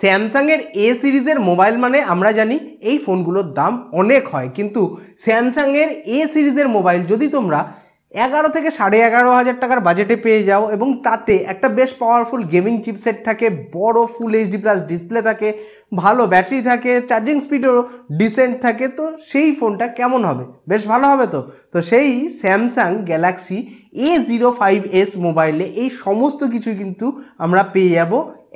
স্যামসাংয়ের এ সিরিজের মোবাইল মানে আমরা জানি এই ফোনগুলোর দাম অনেক হয় কিন্তু স্যামসাংয়ের এ সিরিজের মোবাইল যদি তোমরা এগারো থেকে সাড়ে এগারো হাজার টাকার বাজেটে পেয়ে যাও এবং তাতে একটা বেশ পাওয়ারফুল গেমিং চিপসেট থাকে বড় ফুল এইচডি প্লাস ডিসপ্লে থাকে ভালো ব্যাটারি থাকে চার্জিং স্পিডও ডিসেন্ট থাকে তো সেই ফোনটা কেমন হবে বেশ ভালো হবে তো তো সেই Samsung Galaxy A zero five S মোবাইলে এই সমস্ত কিছু কিন্তু আমরা পেয়ে যাব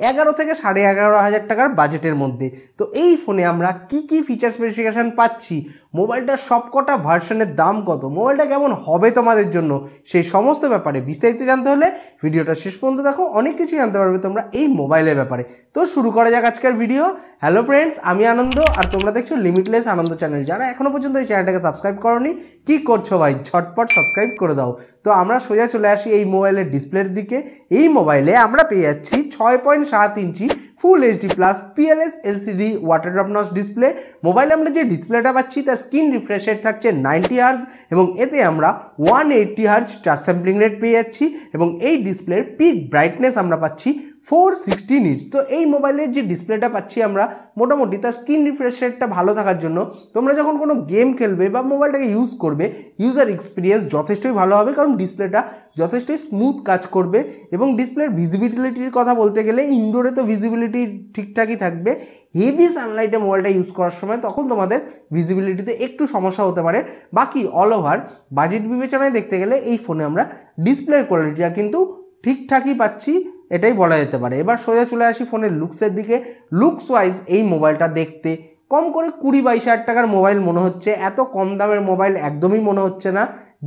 এগারো থেকে সাড়ে এগারো হাজার টাকার বাজেটের মধ্যে তো এই ফোনে আমরা কি কি ফিচার স্পেসিফিকেশান পাচ্ছি মোবাইলটার সবকটা ভার্সনের দাম কত মোবাইলটা কেমন হবে তোমাদের জন্য সেই সমস্ত ব্যাপারে বিস্তারিত জানতে হলে ভিডিওটা শেষ পর্যন্ত দেখো অনেক কিছু জানতে পারবে তোমরা এই মোবাইলের ব্যাপারে তো শুরু করা যাক আজকের ভিডিও হ্যালো ফ্রেন্ডস আমি আনন্দ আর তোমরা দেখছো লিমিটলেস আনন্দ চ্যানেল যারা এখনও পর্যন্ত এই চ্যানেলটাকে সাবস্ক্রাইব করনি কী করছো ভাই ঝটপট সাবস্ক্রাইব করে দাও তো আমরা সোজা চলে আসি এই মোবাইলের ডিসপ্লের দিকে এই মোবাইলে আমরা পেয়ে যাচ্ছি ছয় পয়েন্ট সাত inch full HD plus PLS LCD water drop notch display মোবাইলে আমরা যে ডিসপ্লেটা পাচ্ছি তার স্ক্রিন রিফ্রেশ রেট থাকছে নাইনটি হার্স এবং এতে আমরা one eighty hertz touch sampling rate পেয়ে যাচ্ছি এবং এই ডিসপ্লের পিক ব্রাইটনেস আমরা পাচ্ছি ফোর সিক্সটি নিটস তো এই মোবাইলের যে ডিসপ্লেটা পাচ্ছি আমরা মোটামুটি তার স্ক্রিন রিফ্রেশ রেটটা ভালো থাকার জন্য তোমরা যখন কোনো গেম খেলবে বা মোবাইলটাকে ইউজ করবে ইউজার এক্সপিরিয়েন্স যথেষ্টই ভালো হবে কারণ ডিসপ্লেটা যথেষ্টই স্মুথ কাজ করবে এবং ডিসপ্লের ভিজিবিলিটির কথা বলতে গেলে ইনডোরে তো ভিজিবিলিটি ভিজিবিলিটি ঠিকঠাকই থাকবে হেভি সানলাইটে মোবাইলটা ইউজ করার সময় তখন তোমাদের ভিজিবিলিটিতে একটু সমস্যা হতে পারে বাকি অল ওভার বাজেট বিবেচনায় দেখতে গেলে এই ফোনে আমরা ডিসপ্লে কোয়ালিটিটা কিন্তু ঠিকঠাকই পাচ্ছি এটাই বলা যেতে পারে এবার সোজা চলে আসি ফোনের লুকসের দিকে লুকস ওয়াইজ এই মোবাইলটা দেখতে কম করে কুড়ি বাইশ হাজার টাকার মোবাইল মনে হচ্ছে এত কম দামের মোবাইল একদমই মনে হচ্ছে না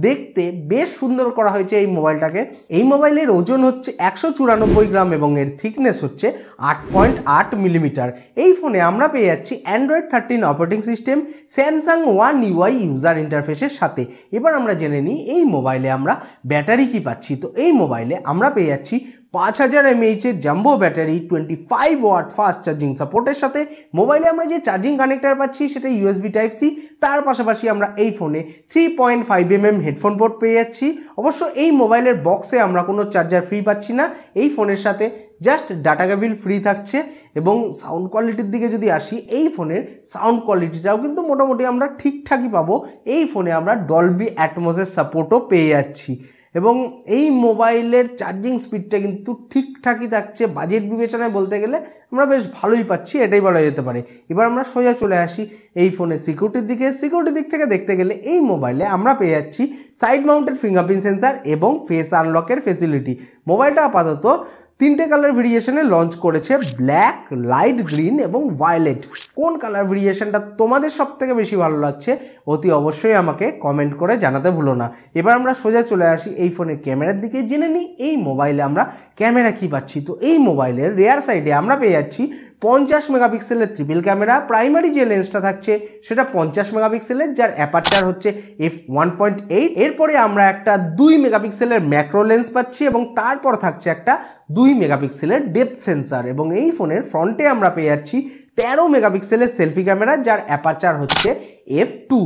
দেখতে বেশ সুন্দর করা হয়েছে এই মোবাইলটাকে এই মোবাইলের ওজন হচ্ছে একশো চুরানব্বই গ্রাম এবং এর থিকনেস হচ্ছে আট পয়েন্ট আট মিলিমিটার এই ফোনে আমরা পেয়ে যাচ্ছি Android thirteen operating system Samsung One UI user ইন্টারফেসের সাথে এবার আমরা জেনে নিই এই মোবাইলে আমরা ব্যাটারি কি পাচ্ছি তো এই মোবাইলে আমরা পেয়ে যাচ্ছি পাঁচ হাজার এমএইচের jumbo battery twenty five watt fast charging সাপোর্টের সাথে মোবাইলে আমরা যে চার্জিং কানেক্টার পাচ্ছি সেটা ইউএসবি টাইপ সি তার পাশাপাশি আমরা এই ফোনে three point five M M headphone port পেয়ে যাচ্ছি অবশ্য এই মোবাইলের বক্সে আমরা কোনো চার্জার ফ্রি পাচ্ছি না এই ফোনের সাথে জাস্ট ডাটা কেবিল ফ্রি থাকছে এবং সাউন্ড কোয়ালিটির দিকে যদি আসি এই ফোনের সাউন্ড কোয়ালিটিটাও কিন্তু মোটামুটি আমরা ঠিকঠাকই পাবো এই ফোনে আমরা ডলবি অ্যাটমোসের সাপোর্টও পেয়ে যাচ্ছি এবং এই মোবাইলের চার্জিং স্পিডটা কিন্তু ঠিকঠাকই থাকছে বাজেট বিবেচনায় বলতে গেলে আমরা বেশ ভালোই পাচ্ছি এটাই বলা যেতে পারে এবার আমরা সোজা চলে আসি এই ফোনের সিকিউরিটির দিকে সিকিউরিটির দিক থেকে দেখতে গেলে এই মোবাইলে আমরা পেয়ে যাচ্ছি সাইড মাউন্টেড ফিঙ্গারপ্রিন্ট সেন্সার এবং ফেস আনলকের ফেসিলিটি মোবাইলটা আপাতত তিনটে কালার ভেরিয়েশনে লঞ্চ করেছে ব্ল্যাক লাইট গ্রিন এবং ভায়োলেট কোন কালার ভেরিয়েশনটা তোমাদের সব থেকে বেশি ভালো লাগছে অতি অবশ্যই আমাকে কমেন্ট করে জানাতে ভুলো না এবার আমরা সোজা চলে আসি এই ফোনের ক্যামেরার দিকে জেনে নিই এই মোবাইলে আমরা ক্যামেরা কি পাচ্ছি তো এই মোবাইলের রেয়ার সাইডে আমরা পেয়ে যাচ্ছি পঞ্চাশ মেগাপিক্সেলের ট্রিপল ক্যামেরা প্রাইমারি যে লেন্সটা থাকছে সেটা পঞ্চাশ মেগাপিক্সেলের যার অ্যাপারচার হচ্ছে এফ ওয়ান পয়েন্ট এইট এরপরে আমরা একটা দুই মেগাপিক্সেলের ম্যাক্রো লেন্স পাচ্ছি এবং তারপর থাকছে একটা দুই দুই মেগাপিক্সেলের ডেপথ সেন্সার এবং এই ফোনের ফ্রন্টে আমরা পেয়ে যাচ্ছি তেরো মেগাপিক্সেলের সেলফি ক্যামেরা যার অ্যাপারচার হচ্ছে এফ টু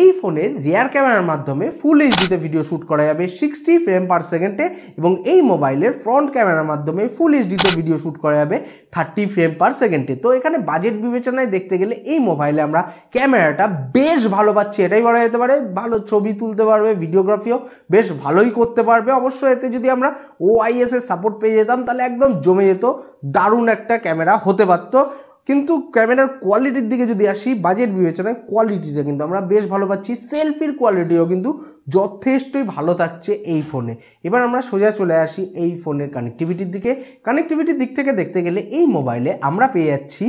এই ফোনের রেয়ার ক্যামেরার মাধ্যমে ফুল এইচডিতে ভিডিও শ্যুট করা যাবে সিক্সটি ফ্রেম পার সেকেন্ডে এবং এই মোবাইলের ফ্রন্ট ক্যামেরার মাধ্যমে ফুল এইচডিতে ভিডিও শ্যুট করা যাবে থার্টি ফ্রেম পার সেকেন্ডে তো এখানে বাজেট বিবেচনায় দেখতে গেলে এই মোবাইলে আমরা ক্যামেরাটা বেশ ভালো পাচ্ছি এটাই বলা যেতে পারে ভালো ছবি তুলতে পারবে ভিডিওগ্রাফিও বেশ ভালোই করতে পারবে অবশ্য এতে যদি আমরা ওআইএসের সাপোর্ট পেয়ে যেতাম তাহলে একদম জমে যেত দারুণ একটা ক্যামেরা হতে পারত কিন্তু ক্যামেরার কোয়ালিটির দিকে যদি আসি বাজেট বিবেচনায় কোয়ালিটিটা কিন্তু আমরা বেশ ভালো পাচ্ছি সেলফির কোয়ালিটিও কিন্তু যথেষ্টই ভালো থাকছে এই ফোনে এবার আমরা সোজা চলে আসি এই ফোনের কানেক্টিভিটির দিকে কানেক্টিভিটির দিক থেকে দেখতে গেলে এই মোবাইলে আমরা পেয়ে যাচ্ছি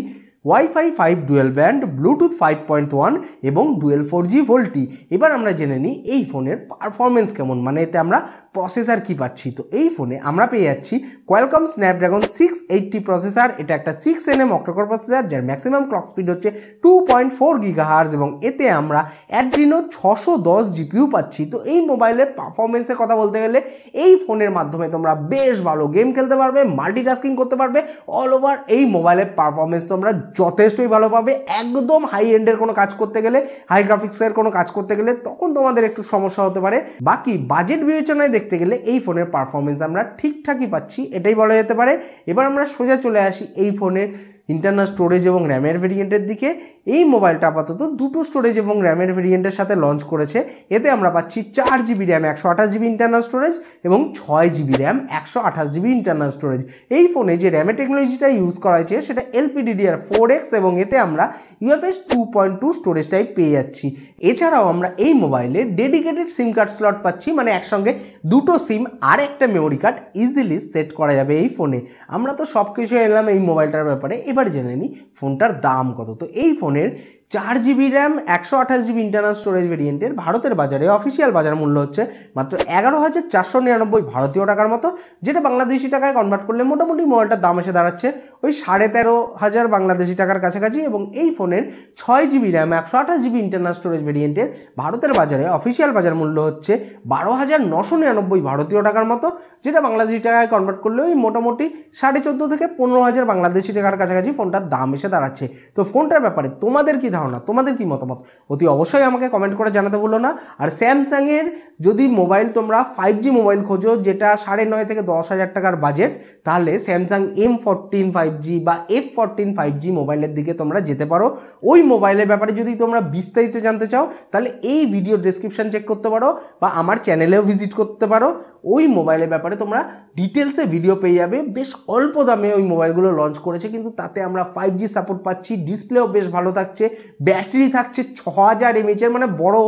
WiFi five dual band Bluetooth five point one এবং ডুয়েল ফোর জি ভোল্টি এবার আমরা জেনে নিই এই ফোনের পারফরমেন্স কেমন মানে এতে আমরা প্রসেসার কি পাচ্ছি তো এই ফোনে আমরা পেয়ে যাচ্ছি Qualcomm Snapdragon six eighty processor এটা একটা six N M octa core processor যার ম্যাক্সিমাম ক্লক স্পিড হচ্ছে টু পয়েন্ট ফোর হার্স এবং এতে আমরা অ্যাড্রিনো ছশো দশ জিপিউ পাচ্ছি তো এই মোবাইলের পারফরমেন্সের কথা বলতে গেলে এই ফোনের মাধ্যমে তোমরা বেশ ভালো গেম খেলতে পারবে মাল্টিটাস্কিং করতে পারবে অল ওভার এই মোবাইলের পারফরমেন্স তোমরা যথেষ্টই ভালো পাবে একদম হাই এন্ডের কোনো কাজ করতে গেলে হাই গ্রাফিক্সের কোনো কাজ করতে গেলে তখন তোমাদের একটু সমস্যা হতে পারে বাকি বাজেট বিবেচনায় দেখতে গেলে এই ফোনের পারফরমেন্স আমরা ঠিকঠাকই পাচ্ছি এটাই বলা যেতে পারে এবার আমরা সোজা চলে আসি এই ফোনের ইন্টারনাল স্টোরেজ এবং র্যামের ভেরিয়েন্টের দিকে এই মোবাইলটা আপাতত দুটো স্টোরেজ এবং র্যামের ভেরিয়েন্টের সাথে লঞ্চ করেছে এতে আমরা পাচ্ছি চার জিবি র্যাম একশো আঠাশ জিবি ইন্টারনাল স্টোরেজ এবং ছয় জিবি র্যাম একশো আঠাশ জিবি ইন্টারনাল স্টোরেজ এই ফোনে যে র্যামের টেকনোলজিটা ইউজ করা হয়েছে সেটা এলপিডিডিআর ফোর এক্স এবং এতে আমরা ইউএফএস টু পয়েন্ট টু স্টোরেজটাই পেয়ে যাচ্ছি এছাড়াও আমরা এই মোবাইলে ডেডিকেটেড সিম কার্ড স্লট পাচ্ছি মানে একসঙ্গে দুটো সিম আর একটা মেমোরি কার্ড ইজিলি সেট করা যাবে এই ফোনে আমরা তো সব কিছু এলাম এই মোবাইলটার ব্যাপারে এবার জেনে নিই ফোনটার দাম কত তো এই ফোনের চার জিবি র্যাম একশো আঠাশ জিবি ইন্টারনাল স্টোরেজ ভেরিয়েন্টের ভারতের বাজারে অফিসিয়াল বাজার মূল্য হচ্ছে মাত্র এগারো হাজার চারশো নিরানব্বই ভারতীয় টাকার মতো যেটা বাংলাদেশি টাকায় কনভার্ট করলে মোটামুটি মোবাইলটার দাম এসে দাঁড়াচ্ছে ওই সাড়ে তেরো হাজার বাংলাদেশি টাকার কাছাকাছি এবং এই ফোনের ছয় জিবি র্যাম একশো আঠাশ জিবি ইন্টারনাল স্টোরেজ ভেরিয়েন্টের ভারতের বাজারে অফিসিয়াল বাজার মূল্য হচ্ছে বারো হাজার নশো নিরানব্বই ভারতীয় টাকার মতো যেটা বাংলাদেশি টাকায় কনভার্ট করলে ওই মোটামুটি সাড়ে চোদ্দো থেকে পনেরো হাজার বাংলাদেশি টাকার কাছাকাছি ফোনটার দাম এসে দাঁড়াচ্ছে তো ফোনটার ব্যাপারে তোমাদের কী ধারণা তোমাদের কি মতামত অতি অবশ্যই আমাকে কমেন্ট করে জানাতে বলো না আর স্যামসাংয়ের যদি মোবাইল তোমরা ফাইভ জি মোবাইল খোঁজো যেটা সাড়ে নয় থেকে দশ হাজার টাকার বাজেট তাহলে Samsung M fourteen five G বা এফ ফোরটিন ফাইভ জি মোবাইলের দিকে তোমরা যেতে পারো ওই মোবাইলের ব্যাপারে যদি তোমরা বিস্তারিত জানতে চাও তাহলে এই ভিডিও ডেসক্রিপশন চেক করতে পারো বা আমার চ্যানেলেও ভিজিট করতে পারো ওই মোবাইলের ব্যাপারে তোমরা ডিটেলসে ভিডিও পেয়ে যাবে বেশ অল্প দামে ওই মোবাইলগুলো লঞ্চ করেছে কিন্তু তাতে আমরা ফাইভ জি সাপোর্ট পাচ্ছি ডিসপ্লেও বেশ ভালো থাকছে ব্যাটারি থাকছে ছ হাজার এমএচের মানে বড়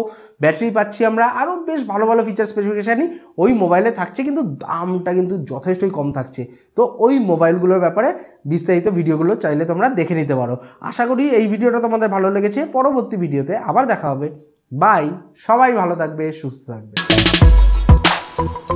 ব্যাটারি পাচ্ছি আমরা আরও বেশ ভালো ভালো ফিচার স্পেসিফিকেশানই ওই মোবাইলে থাকছে কিন্তু দামটা কিন্তু যথেষ্টই কম থাকছে তো ওই মোবাইলগুলোর ব্যাপারে বিস্তারিত ভিডিওগুলো চাইলে তোমরা দেখে নিতে পারো আশা করি এই ভিডিওটা তোমাদের ভালো লেগেছে পরবর্তী ভিডিওতে আবার দেখা হবে বাই সবাই ভালো থাকবে সুস্থ থাকবে